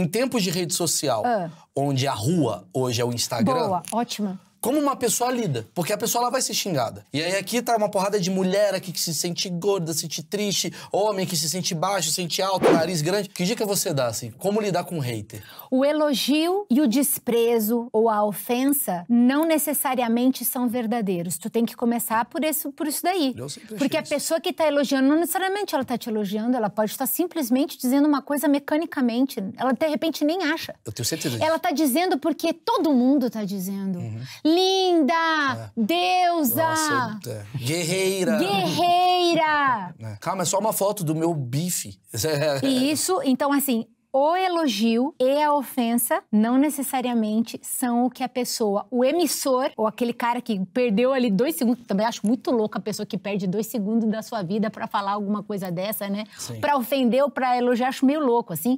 Em tempos de rede social, ah. onde a rua hoje é o Instagram. Boa, ótima como uma pessoa lida. Porque a pessoa ela vai ser xingada. E aí aqui tá uma porrada de mulher aqui que se sente gorda, se sente triste, homem que se sente baixo, sente alto, nariz grande. Que dica você dá, assim? Como lidar com um hater? O elogio e o desprezo ou a ofensa não necessariamente são verdadeiros. Tu tem que começar por isso, por isso daí. Porque a isso. pessoa que tá elogiando, não necessariamente ela tá te elogiando, ela pode estar simplesmente dizendo uma coisa mecanicamente. Ela de repente nem acha. Eu tenho certeza disso. Ela tá dizendo porque todo mundo tá dizendo. Uhum linda, é. deusa, Nossa, é. guerreira. Guerreira. É. Calma, é só uma foto do meu bife. E isso, então assim, o elogio e a ofensa não necessariamente são o que a pessoa, o emissor, ou aquele cara que perdeu ali dois segundos, também acho muito louco a pessoa que perde dois segundos da sua vida para falar alguma coisa dessa, né? Para ofender ou para elogiar, acho meio louco, assim.